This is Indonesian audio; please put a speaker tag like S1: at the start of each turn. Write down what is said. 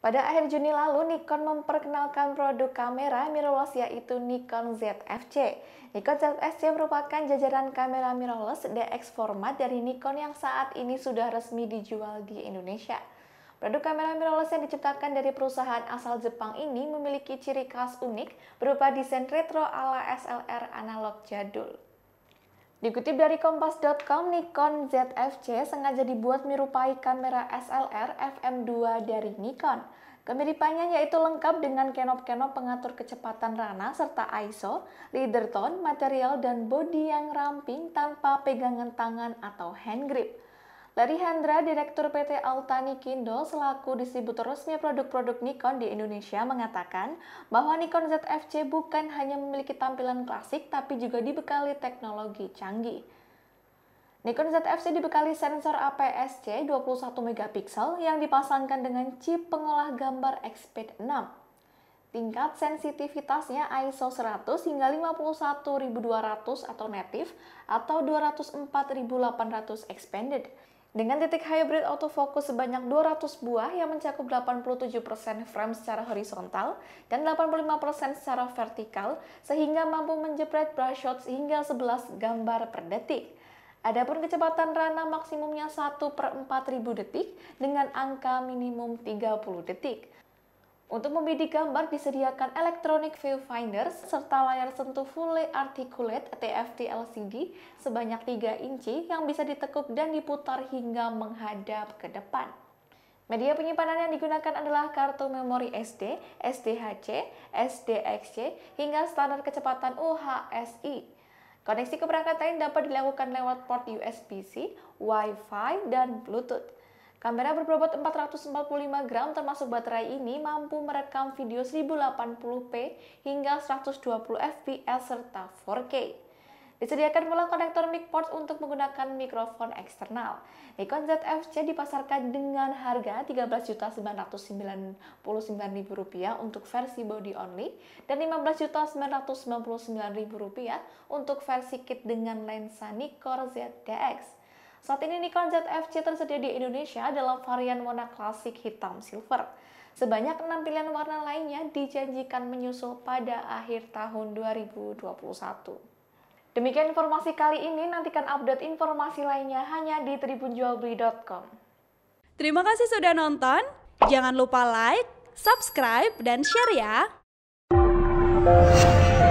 S1: Pada akhir Juni lalu, Nikon memperkenalkan produk kamera mirrorless yaitu Nikon ZFC. Nikon ZFC merupakan jajaran kamera mirrorless DX format dari Nikon yang saat ini sudah resmi dijual di Indonesia. Produk kamera mirrorless yang diciptakan dari perusahaan asal Jepang ini memiliki ciri khas unik berupa desain retro ala SLR analog jadul. Dikutip dari Kompas.com, Nikon ZFC sengaja dibuat menyerupai kamera SLR FM2 dari Nikon. Kemiripannya yaitu lengkap dengan kenop-kenop pengatur kecepatan rana serta ISO, leader tone, material, dan bodi yang ramping tanpa pegangan tangan atau hand grip. Larry Hendra, Direktur PT Altani Kindo selaku distributor resmi produk-produk Nikon di Indonesia mengatakan bahwa Nikon ZFC bukan hanya memiliki tampilan klasik tapi juga dibekali teknologi canggih. Nikon ZFC dibekali sensor APS-C 21 mp yang dipasangkan dengan chip pengolah gambar Xpeed 6 Tingkat sensitivitasnya ISO 100 hingga 51200 atau native atau 204800 expanded. Dengan titik hybrid autofocus sebanyak 200 buah yang mencakup 87% frame secara horizontal dan 85% secara vertikal sehingga mampu menjepret brush shots hingga 11 gambar per detik. Adapun kecepatan rana maksimumnya 1 per 4000 detik dengan angka minimum 30 detik. Untuk membidik gambar disediakan electronic viewfinder serta layar sentuh fully Articulate TFT LCD sebanyak 3 inci yang bisa ditekuk dan diputar hingga menghadap ke depan. Media penyimpanan yang digunakan adalah kartu memori SD, SDHC, SDXC, hingga standar kecepatan UHSI. Koneksi keberangkatan dapat dilakukan lewat port USB-C, Wi-Fi, dan Bluetooth. Kamera berbobot 445 gram termasuk baterai ini mampu merekam video 1080p hingga 120 fps serta 4K. Disediakan pula konektor mic port untuk menggunakan mikrofon eksternal. Nikon ZFC dipasarkan dengan harga Rp13.999.000 untuk versi body only dan Rp15.999.000 untuk versi kit dengan lensa Nikkor ZDX. Saat ini Nikon ZFC tersedia di Indonesia dalam varian warna klasik hitam silver. Sebanyak 6 pilihan warna lainnya dijanjikan menyusul pada akhir tahun 2021. Demikian informasi kali ini, nantikan update informasi lainnya hanya di tribunjualbeli.com. Terima kasih sudah nonton, jangan lupa like, subscribe, dan share ya!